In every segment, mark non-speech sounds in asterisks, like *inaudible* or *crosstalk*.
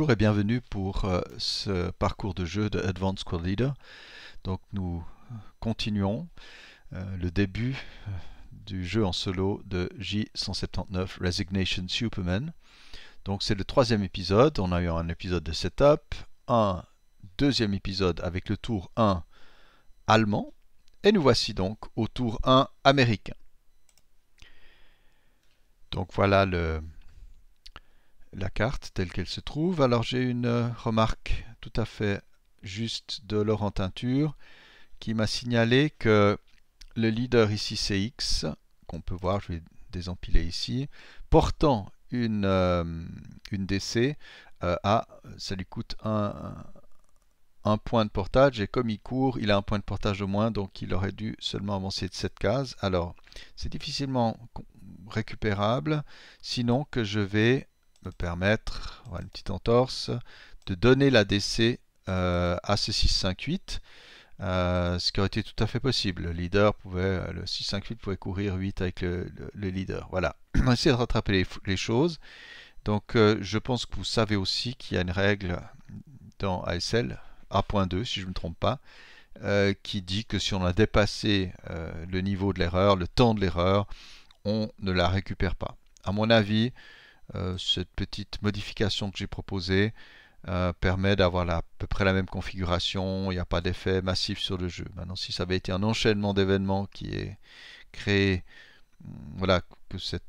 Bonjour et bienvenue pour euh, ce parcours de jeu de Advanced Squad Leader. Donc nous continuons euh, le début euh, du jeu en solo de J179 Resignation Superman. Donc c'est le troisième épisode, on a eu un épisode de setup, un deuxième épisode avec le tour 1 allemand, et nous voici donc au tour 1 américain. Donc voilà le, la carte telle qu'elle se trouve. Alors j'ai une euh, remarque tout à fait juste de Laurent Teinture qui m'a signalé que le leader ici CX, qu'on peut voir, je vais désempiler ici, portant une, euh, une DC, à euh, ça lui coûte un, point de portage et comme il court, il a un point de portage au moins, donc il aurait dû seulement avancer de cette case, Alors, c'est difficilement récupérable, sinon que je vais me permettre, une petite entorse, de donner la DC euh, à ce 658, euh, ce qui aurait été tout à fait possible. Le leader pouvait, euh, le 658 pouvait courir 8 avec le, leader. Voilà, *clears throat* on essaie de rattraper les, choses. Donc je pense que vous savez aussi qu'il y a une règle dans ASL, A.2 si je ne me trompe pas, qui dit que si on a dépassé le niveau de l'erreur, le temps de l'erreur, on ne la récupère pas. À mon avis, euh, cette petite modification que j'ai proposée euh, permet d'avoir à peu près la même configuration, il n'y a pas d'effet massif sur le jeu. Maintenant, si ça avait été un enchaînement d'événements qui est créé, mm, voilà, que cette,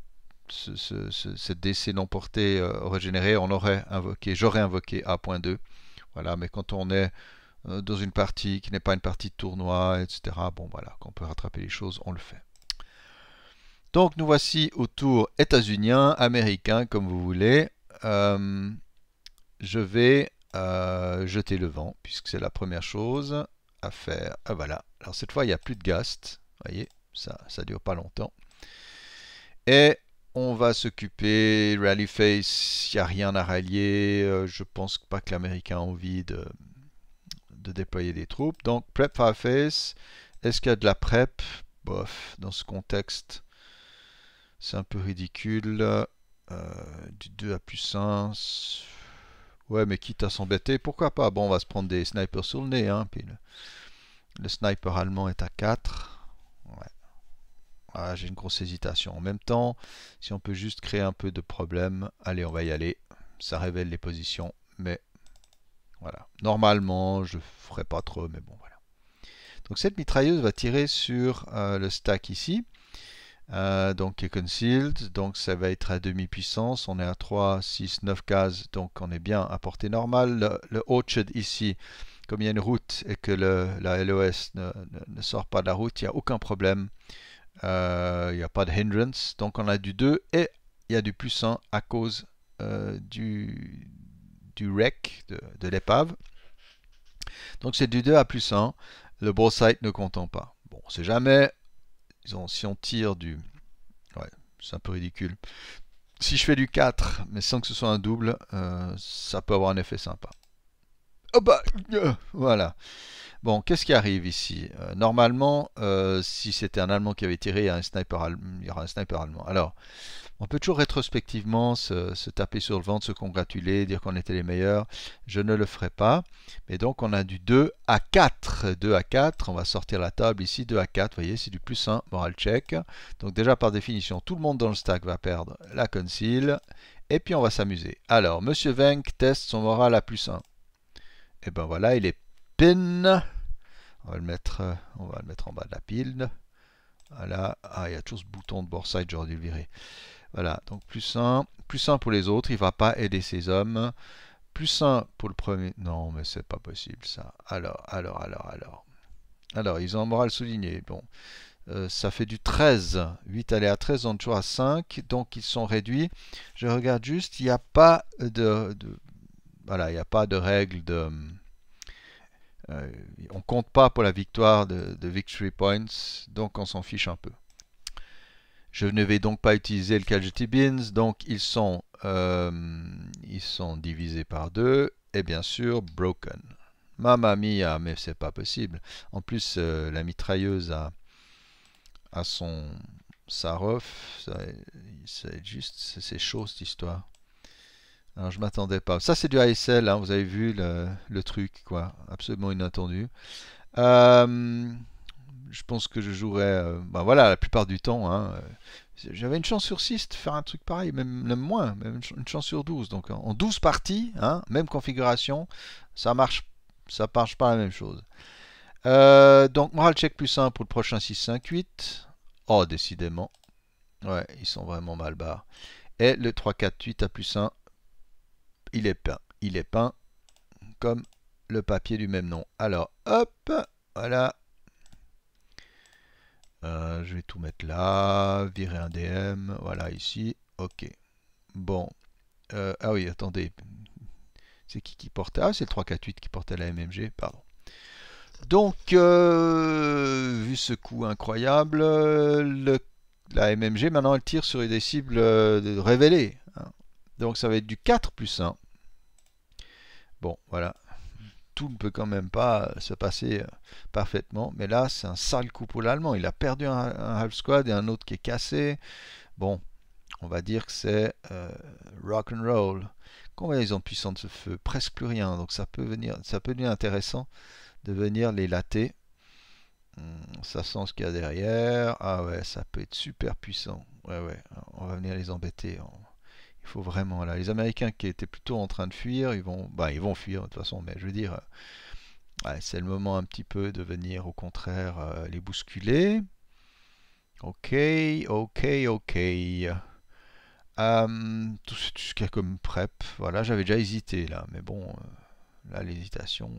ce, non portée aurait euh, généré, on aurait invoqué, j'aurais invoqué A.2. Voilà, mais quand on est dans une partie qui n'est pas une partie de tournoi, etc., bon voilà, qu'on peut rattraper les choses, on le fait. Donc nous voici au tour états-unien, américain, comme vous voulez. Euh, je vais euh, jeter le vent, puisque c'est la première chose à faire. Ah voilà, alors cette fois il n'y a plus de gast, voyez, ça ne dure pas longtemps. Et on va s'occuper, face. il n'y a rien à rallier, euh, je pense pas que l'américain a envie de, déployer des troupes. Donc prep face. est-ce qu'il y a de la prep Bof, dans ce contexte, c'est un peu ridicule. Euh, du 2 à plus 1. Ouais, mais quitte à s'embêter, pourquoi pas Bon, on va se prendre des snipers sur le nez. Hein, le, sniper allemand est à 4. Ouais. Ah, J'ai une grosse hésitation. En même temps, si on peut juste créer un peu de problème, allez, on va y aller. Ça révèle les positions, mais voilà. Normalement, je ne ferai pas trop, mais bon, voilà. Donc cette mitrailleuse va tirer sur euh, le stack ici. Euh, donc qui est concealed, donc ça va être à demi-puissance, on est à 3, 6, 9 cases, donc on est bien à portée normale. Le, le orchard ici, comme il y a une route et que le, la LOS ne, ne, sort pas de la route, il n'y a aucun problème, euh, il n'y a pas de hindrance, donc on a du 2 et il y a du plus 1 à cause euh, du, du wreck, de, l'épave. Donc c'est du 2 à plus 1, le ball site ne comptant pas. Bon, on sait jamais, si on tire du... Ouais, c'est un peu ridicule. Si je fais du 4, mais sans que ce soit un double, euh, ça peut avoir un effet sympa. Oh bah, euh, voilà. Bon, qu'est-ce qui arrive ici euh, Normalement, euh, si c'était un Allemand qui avait tiré, il y, un sniper aura un sniper allemand. Alors, on peut toujours rétrospectivement se, taper sur le ventre, se congratuler, dire qu'on était les meilleurs. Je ne le ferai pas. Mais donc, on a du 2 à 4. 2 à 4, on va sortir la table ici. 2 à 4, vous voyez, c'est du plus 1, moral check. Donc déjà, par définition, tout le monde dans le stack va perdre la conceal. Et puis, on va s'amuser. Alors, Monsieur Venk teste son moral à plus 1. Et ben voilà, il est pin. On va le mettre, euh, on va le mettre en bas de la pile. Voilà. Ah, il y a toujours ce bouton de bord side, j'aurais dû le virer. Voilà, donc plus 1. Plus 1 pour les autres, il ne va pas aider ses hommes. Plus 1 pour le premier. Non, mais c'est pas possible ça. Alors, alors, alors, alors. Alors, ils ont un moral souligné. Bon. Euh, ça fait du 13. 8 allés à 13, on toujours à 5. Donc, ils sont réduits. Je regarde juste, il n'y a pas de, voilà, il n'y a pas de règle de... Euh, on compte pas pour la victoire de, victory points, donc on s'en fiche un peu. Je ne vais donc pas utiliser le casualty Beans, donc ils sont, euh, ils sont divisés par deux, et bien sûr broken. Mamma mia, mais c'est pas possible. En plus, euh, la mitrailleuse a, a son Sarov, c'est juste, c'est chaud cette histoire. Alors je m'attendais pas. Ça c'est du ASL, hein, vous avez vu le, truc, quoi. Absolument inattendu. Euh, je pense que je jouerais... Euh, ben voilà, la plupart du temps. Hein, euh, j'avais une chance sur 6 de faire un truc pareil, même, même moins, une, chance sur 12. Donc en, 12 parties, hein, même configuration, ça marche, ça marche pas la même chose. donc moral check plus 1 pour le prochain 6-5-8. Oh, décidément. Ouais, ils sont vraiment mal barres. Et le 3-4-8 à plus 1 il est peint. Il est peint comme le papier du même nom. Alors, hop, voilà. Euh, je vais tout mettre là, virer un DM, voilà ici, ok. Bon, euh, ah oui, attendez, c'est qui qui portait Ah, c'est le 348 qui portait la MMG, pardon. Donc, euh, vu ce coup incroyable, le, la MMG maintenant elle tire sur des cibles révélées. Donc ça va être du 4 plus 1. Bon, voilà. Tout ne peut quand même pas euh, se passer euh, parfaitement. Mais là, c'est un sale coup pour l'Allemand. Il a perdu un, half squad et un autre qui est cassé. Bon, on va dire que c'est euh, rock and roll. Combien ils ont de puissance de feu Presque plus rien. Donc ça peut, venir, ça peut devenir intéressant de venir les latter. Hmm, ça sent ce qu'il y a derrière. Ah ouais, ça peut être super puissant. Ouais, ouais. On va venir les embêter. On il faut vraiment là. Les Américains qui étaient plutôt en train de fuir, ils vont, bah, ils vont fuir de toute façon. Mais je veux dire, euh, c'est le moment un petit peu de venir au contraire euh, les bousculer. Ok, ok, ok. Hum, tout ce qu'il y a comme prep. Voilà, j'avais déjà hésité là, mais bon, euh, là l'hésitation.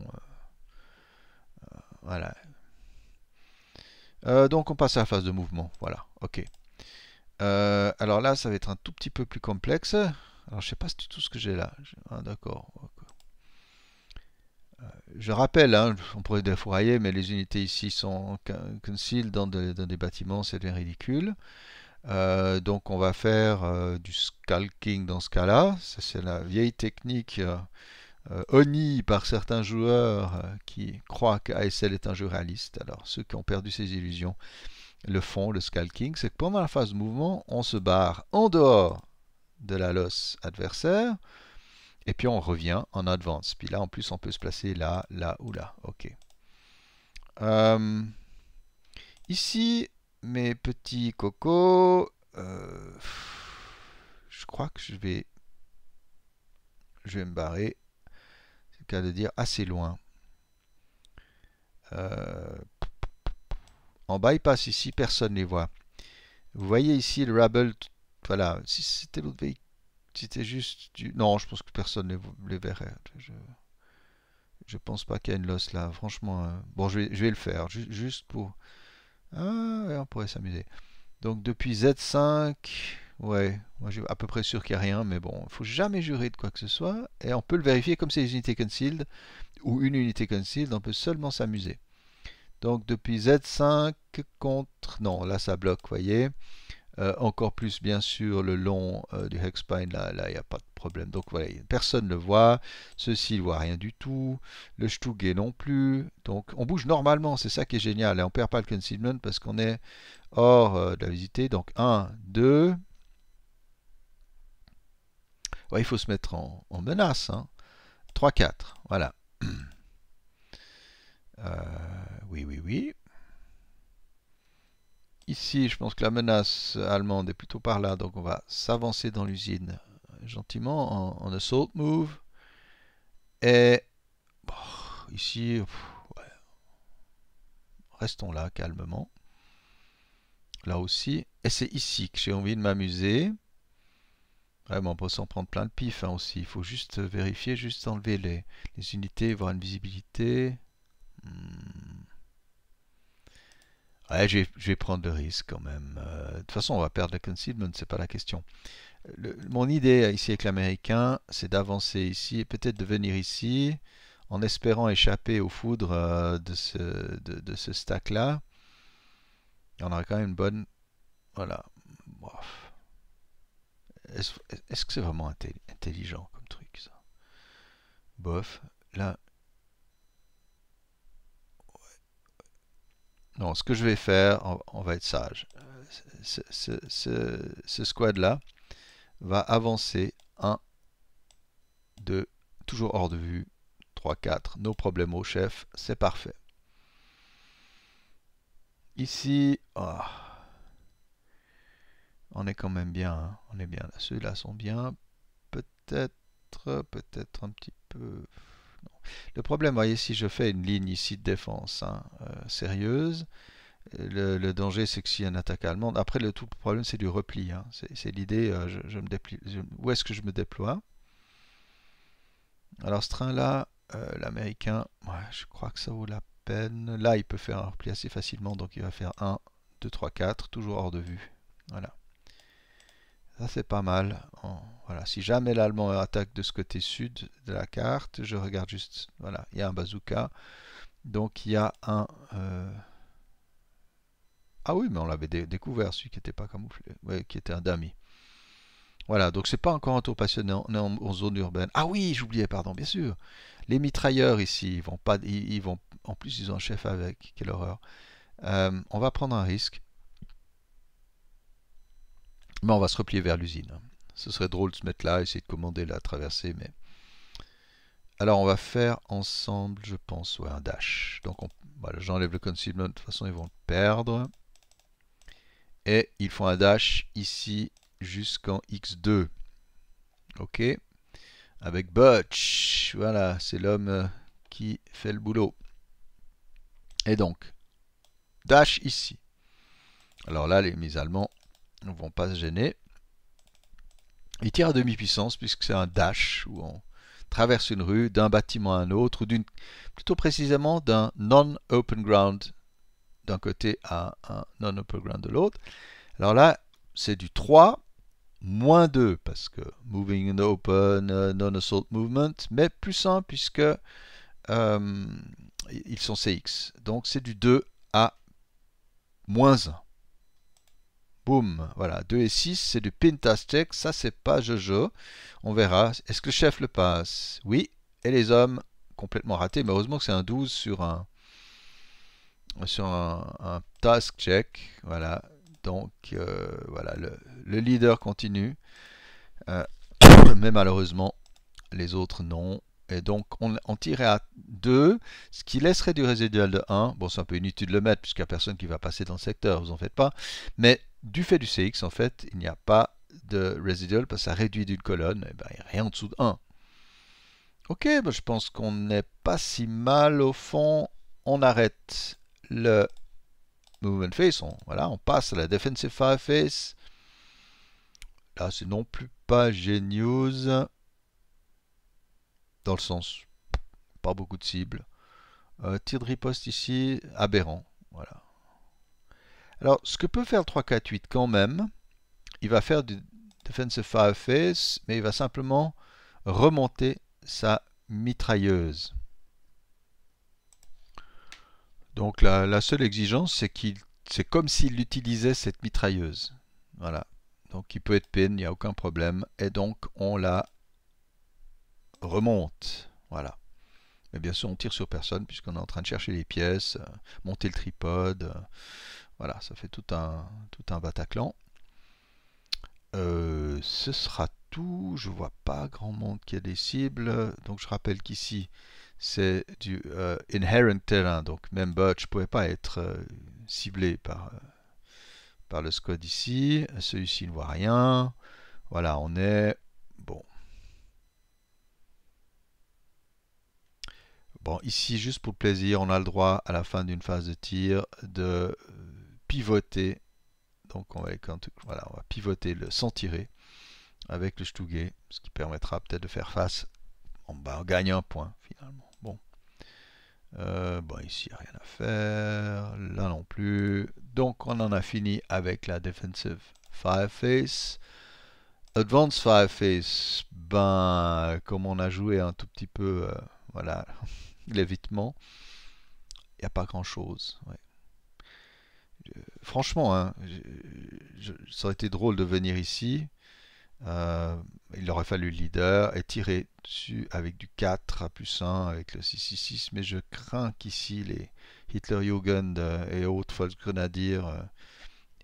voilà. donc on passe à la phase de mouvement. Voilà, ok. Euh, alors là, ça va être un tout petit peu plus complexe. Alors je sais pas tout ce que j'ai là. Ah, d'accord. Euh, je rappelle, hein, on pourrait défourailler, mais les unités ici sont concealed dans, dans des bâtiments, c'est bien ridicule. Euh, donc on va faire du scalking dans ce cas-là. c'est la vieille technique euh, par certains joueurs qui croient qu'ASL est un jeu réaliste. Alors ceux qui ont perdu ces illusions, le fond, le scalking, c'est que pendant la phase de mouvement, on se barre en dehors de la losse adversaire, et puis on revient en advance. Puis là, en plus, on peut se placer là, là ou là. OK. Euh, ici, mes petits cocos, euh, je crois que je vais, je vais me barrer. C'est le cas de dire assez loin. Euh, en bypass ici, personne ne les voit. Vous voyez ici le Rabble, voilà, si c'était l'autre véhicule, si c'était juste du... Non, je pense que personne ne les, verrait. Je, ne pense pas qu'il y a une loss là, franchement. Euh, bon, je vais, le faire, juste pour... Ah, on pourrait s'amuser. Donc depuis Z5, ouais, moi je suis à peu près sûr qu'il n'y a rien, mais bon, il faut jamais jurer de quoi que ce soit. Et on peut le vérifier comme c'est une unités concealed, ou une unité concealed, on peut seulement s'amuser. Donc depuis Z5 contre... Non, là ça bloque, voyez. Euh, encore plus bien sûr le long euh, du hexpine, là il n'y a pas de problème. Donc voilà, personne ne le voit, ceci ne voit rien du tout, le Stuge non plus. Donc on bouge normalement, c'est ça qui est génial. Et hein. on ne perd pas le concealment parce qu'on est hors euh, de la visité Donc 1, 2. Ouais, il faut se mettre en, menace. 3, hein. 4, voilà. *clears throat* oui, oui, oui. Ici, je pense que la menace allemande est plutôt par là, donc on va s'avancer dans l'usine euh, gentiment en, assault move. Et oh, ici, restons là calmement. Là aussi. Et c'est ici que j'ai envie de m'amuser. Vraiment, on peut s'en prendre plein de pif hein, aussi. Il faut juste vérifier, juste enlever les, unités, voir une visibilité. Hmm je vais, prendre le risque quand même. Euh, de toute façon, on va perdre le concealment, c'est pas la question. mon idée ici avec l'américain, c'est d'avancer ici et peut-être de venir ici en espérant échapper aux foudres euh, de ce, de, ce stack-là. On aura quand même une bonne... Voilà. Bof. est -ce que c'est vraiment intelligent comme truc, ça Bof. Là, Non, ce que je vais faire, on, va être sage. Ce, squad-là va avancer 1, 2, toujours hors de vue, 3, 4. Nos problèmes au chef, c'est parfait. Ici, ah, on est quand même bien. Hein. on est bien. Ceux-là sont bien. Peut-être, peut-être un petit peu... Le problème, voyez, si je fais une ligne ici de défense hein, euh, sérieuse, le, danger, c'est que s'il y a une attaque allemande, après le tout problème, c'est du repli. Hein. c'est l'idée, euh, je, me où est-ce que je me déploie Alors ce train-là, euh, l'américain, je crois que ça vaut la peine. Là, il peut faire un repli assez facilement, donc il va faire 1, 2, 3, 4, toujours hors de vue. Voilà. Ah, c'est pas mal. voilà, si jamais l'allemand attaque de ce côté sud de la carte, je regarde juste, voilà, il y a un bazooka. Donc il y a un... Euh, ah oui, mais on l'avait découvert, celui qui n'était pas camouflé, ouais, qui était un d'ami. Voilà, donc c'est pas encore un tour passionnant, on est en, zone urbaine. Ah oui, j'oubliais, pardon, bien sûr. Les mitrailleurs ici, ils vont pas, ils, vont, en plus ils ont un chef avec, quelle horreur. Euh, on va prendre un risque. Mais on va se replier vers l'usine. Ce serait drôle de se mettre là, essayer de commander la traversée, mais... Alors on va faire ensemble, je pense, un dash. Donc on... j'enlève le concealment, de toute façon ils vont le perdre. Et ils font un dash ici jusqu'en X2. Ok Avec Butch. Voilà, c'est l'homme euh, qui fait le boulot. Et donc, dash ici. Alors là, les, mes Allemands ils ne vont pas se gêner. Il tire à demi-puissance puisque c'est un dash où on traverse une rue d'un bâtiment à un autre ou d'une, plutôt précisément d'un non-open ground d'un côté à un non-open ground de l'autre. Alors là, c'est du 3 moins 2 parce que moving in open, euh, non-assault movement, mais plus 1 puisque euh, ils sont CX. Donc c'est du 2 à moins 1. Boum, voilà, 2 et 6, c'est du task check, ça c'est pas Jojo. On verra, est-ce que le chef le passe Oui, et les hommes, complètement ratés, mais heureusement que c'est un 12 sur un, sur un, task check, voilà. Donc euh, voilà, le, leader continue, euh, *coughs* mais malheureusement les autres non. Et donc on, tirait à 2, ce qui laisserait du résiduel de 1. Bon, c'est un peu inutile de le mettre, puisqu'il n'y a personne qui va passer dans le secteur, vous en faites pas. Mais du fait du CX, en fait, il n'y a pas de residual parce que ça réduit d'une colonne, et eh ben, il n'y a rien en dessous de 1. Ok, ben, je pense qu'on n'est pas si mal au fond. On arrête le movement face, on, voilà, on passe à la defensive fire face. Là, c'est non plus pas géniose. Dans le sens, pas beaucoup de cibles. Euh, tir de riposte ici, aberrant. Voilà. Alors, ce que peut faire le 3 4 quand même, il va faire du defensive face, mais il va simplement remonter sa mitrailleuse. Donc la, seule exigence, c'est qu'il c'est comme s'il utilisait cette mitrailleuse. Voilà. Donc il peut être pin, il n'y a aucun problème. Et donc on la remonte. Voilà. Mais bien sûr, on tire sur personne puisqu'on est en train de chercher les pièces, euh, monter le tripode, euh, voilà, ça fait tout un, tout un Bataclan. Euh, ce sera tout. Je vois pas grand monde qui a des cibles. Donc je rappelle qu'ici c'est du euh, inherent terrain. Donc même Butch ne pouvait pas être euh, ciblé par, par le squad ici. Celui-ci ne voit rien. Voilà, on est bon. Bon, ici, juste pour plaisir, on a le droit à la fin d'une phase de tir de pivoter. Donc on va, voilà, on va pivoter le sans tirer avec le Stouguet, ce qui permettra peut-être de faire face. en bas gagne un point finalement. Bon. Euh, bon, ici, rien à faire. Là non plus. Donc, on en a fini avec la Defensive Fireface. Advanced Fireface, ben, comme on a joué un tout petit peu, euh, voilà, *laughs* l'évitement, il n'y a pas grand-chose. Ouais franchement, hein, ça aurait été drôle de venir ici. Euh, il aurait fallu le leader et tirer dessus avec du 4 à plus 1 avec le 666, mais je crains qu'ici les Hitlerjugend euh, et autres Volksgrenadiers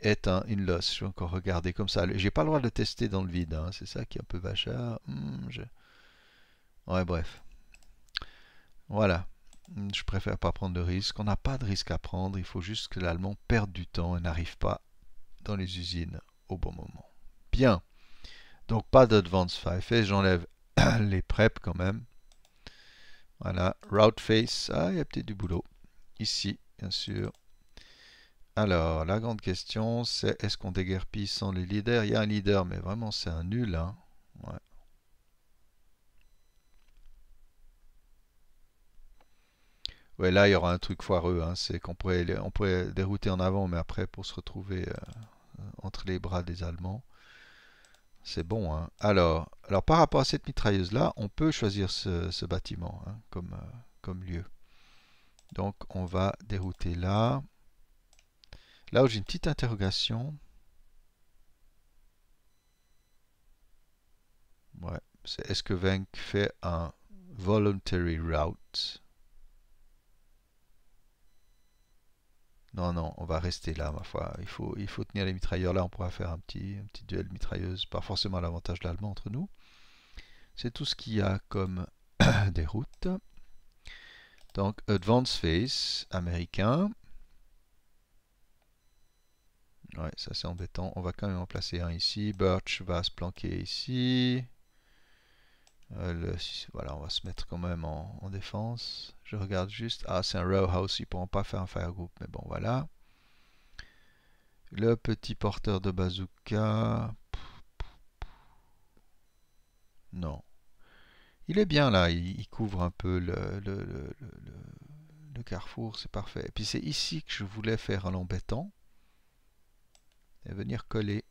est euh, un une loss. Je vais encore regarder comme ça. J'ai pas le droit de tester dans le vide. Hein. C'est ça qui est un peu vachard hmm, Ouais, bref. Voilà. Mm, je préfère pas prendre de risque. On n'a pas de risque à prendre, il faut juste que l'allemand perde du temps et n'arrive pas dans les usines au bon moment. Bien, donc pas d'advance face, j'enlève *clears throat* les PrEP quand même. Voilà, route face, ah il y a peut-être du boulot. Ici, bien sûr. Alors, la grande question, c'est est-ce qu'on déguerpit sans les leaders Il y a un leader, mais vraiment c'est un nul. Hein. Ouais. Ouais, là, il y aura un truc foireux. Hein. c'est qu'on pourrait, on pourrait dérouter en avant, mais après, pour se retrouver euh, entre les bras des Allemands. C'est bon. Hein. Alors, alors, par rapport à cette mitrailleuse-là, on peut choisir ce, bâtiment hein, comme, euh, comme lieu. Donc, on va dérouter là. Là où j'ai une petite interrogation. Ouais. C'est est-ce que Venk fait un voluntary route Non, non, on va rester là, ma foi. Il faut, il faut tenir les mitrailleurs là. On pourra faire un petit, un petit duel mitrailleuse. Pas forcément l'avantage de l'allemand entre nous. C'est tout ce qu'il y a comme *coughs* des routes. Donc, Advance Face, américain. Ouais, ça c'est embêtant. On va quand même en placer un ici. Birch va se planquer ici. Euh, voilà, on va se mettre quand même en, défense. Je regarde juste. Ah, c'est un row house, ils pourront pas faire un fire group, mais bon, voilà. Le petit porteur de bazooka. Non. Il est bien là, il, couvre un peu le, le, carrefour, c'est parfait. Et puis c'est ici que je voulais faire un embêtant Et venir coller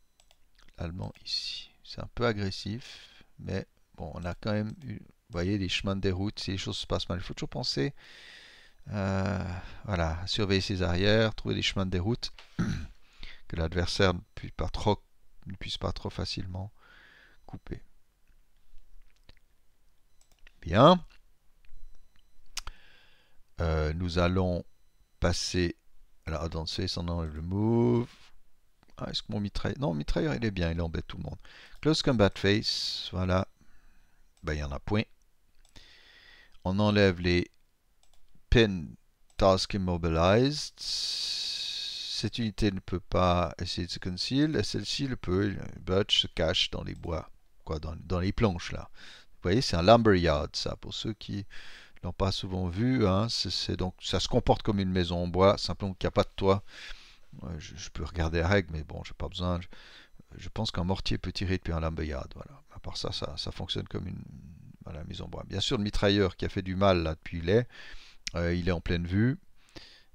l'allemand ici. C'est un peu agressif, mais bon, on a quand même vous voyez, les chemins de routes si les choses se passent mal, il faut toujours penser, euh, voilà, surveiller ses arrières, trouver des chemins de routes *clears throat* que l'adversaire ne, puisse pas trop, ne puisse pas trop facilement couper. Bien. Euh, nous allons passer. Alors, danser, sans enlever le move. Ah, est-ce que mon mitrailleur Non, mitrailleur, il est bien, il embête tout le monde. Close combat face, voilà. Ben, il y en a point. On enlève les pin task immobilized. Cette unité ne peut pas essayer de se conceal. Celle-ci le peut. Butch se cache dans les bois, quoi, dans, les planches là. Vous voyez, c'est un lumberyard ça. Pour ceux qui l'ont pas souvent vu, hein, c'est donc ça se comporte comme une maison en bois, simplement qu'il n'y a pas de toit. Je, peux regarder la règle, mais bon, j'ai pas besoin je pense qu'un mortier peut tirer depuis un lambeillade. Voilà. À part ça, ça, fonctionne comme une, maison mise en bois. Bien sûr, le mitrailleur qui a fait du mal là depuis l'est, est euh, il est en pleine vue.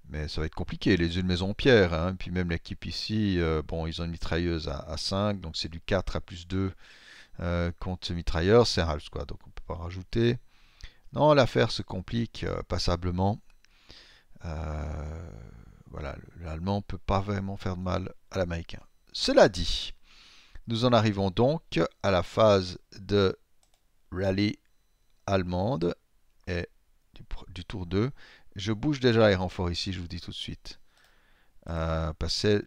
Mais ça va être compliqué, les une maison en pierre. Hein, puis même l'équipe ici, euh, bon, ils ont une mitrailleuse à, 5, donc c'est du 4 à plus 2 euh, contre ce mitrailleur. C'est un half donc on ne peut pas rajouter. Non, l'affaire se complique passablement. voilà, l'Allemand ne peut pas vraiment faire de mal à l'Américain. Cela dit, nous en arrivons donc à la phase de rallye allemande et du, tour 2. Je bouge déjà les renforts ici, je vous dis tout de suite. Euh, parce il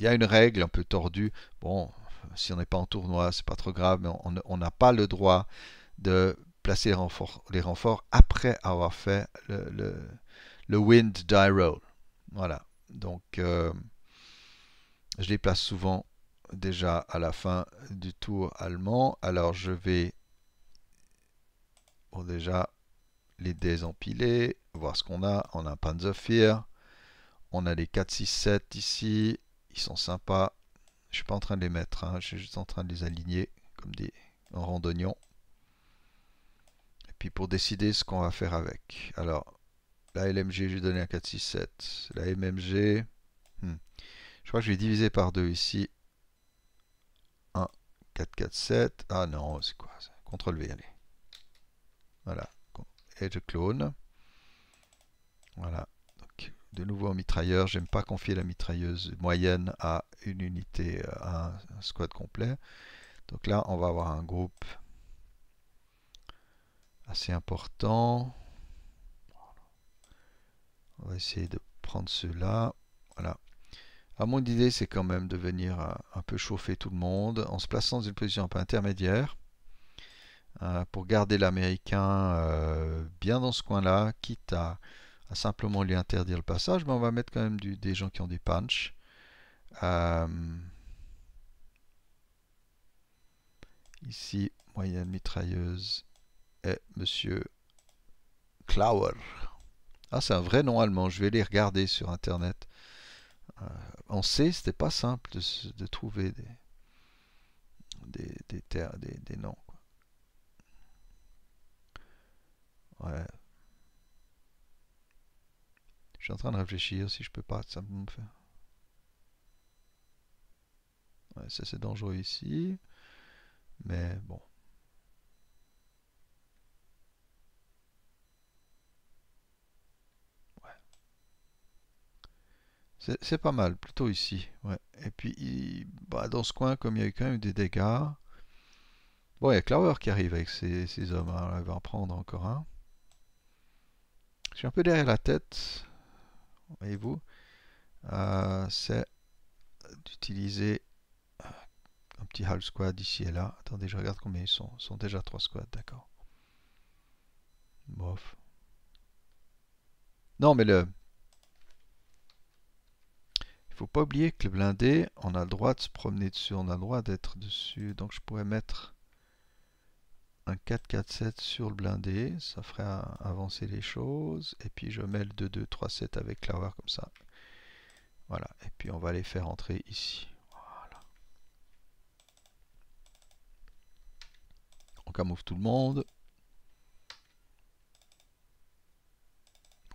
y a une règle un peu tordue. Bon, si on n'est pas en tournoi, c'est pas trop grave, mais on n'a pas le droit de placer les renforts, après avoir fait le, wind die roll. Voilà. Donc, euh, je les place souvent déjà à la fin du tour allemand. Alors je vais déjà les désempiler, voir ce qu'on a. On a un Panzerfear, on a les 4, 6, 7 ici, ils sont sympas. Je suis pas en train de les mettre, hein. je suis juste en train de les aligner comme des en Et puis pour décider ce qu'on va faire avec. Alors la LMG, je vais donner un 4, 6, 7. La MMG, je crois que je vais diviser par deux ici 447. Ah non, c'est quoi ça CTRL V, allez. Voilà. Et je clone. Voilà. de nouveau en mitrailleur. J'aime pas confier la mitrailleuse moyenne à une unité, euh, à un, squad complet. Donc là, on va avoir un groupe assez important. On va essayer de prendre ceux-là. Voilà. À ah, mon idée, c'est quand même de venir euh, un peu chauffer tout le monde en se plaçant dans une position un peu intermédiaire euh, pour garder l'américain euh, bien dans ce coin-là, quitte à, simplement lui interdire le passage, mais on va mettre quand même des gens qui ont des punch. ici, moyenne mitrailleuse est Monsieur Klauer. Ah, c'est un vrai nom allemand, je vais les regarder sur Internet en euh, C, c'était pas simple de, trouver des, des, terres, des, noms. Je suis en train de réfléchir si je peux pas simplement faire. ça c'est dangereux ici. Mais bon. C'est pas mal, plutôt ici. Et puis, bah, dans ce coin, comme il y a eu quand même des dégâts. Bon, il y a Clower qui arrive avec ses, hommes. Hein. on va en prendre encore un. Je suis un peu derrière la tête. Voyez-vous euh, C'est d'utiliser un petit half squad ici et là. Attendez, je regarde combien ils sont. Ils sont déjà trois squads, d'accord. Bof. Non, mais le, faut pas oublier que le blindé, on a le droit de se promener dessus, on a le droit d'être dessus. Donc je pourrais mettre un 4-4-7 sur le blindé, ça ferait avancer les choses. Et puis je mets le 2-2-3-7 avec Clower comme ça. Voilà, et puis on va les faire entrer ici. Voilà. On camoufle tout le monde.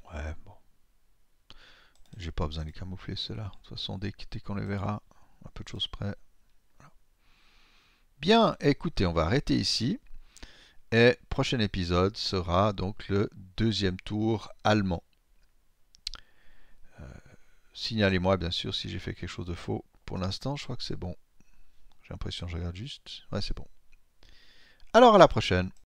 Ouais, j'ai pas besoin de les camoufler ceux-là. De toute façon, dès, qu'on les verra, un peu de choses près. Bien, écoutez, on va arrêter ici. Et prochain épisode sera donc le deuxième tour allemand. Euh, signalez-moi bien sûr si j'ai fait quelque chose de faux. Pour l'instant, je crois que c'est bon. J'ai l'impression que je regarde juste. Ouais, c'est bon. Alors à la prochaine.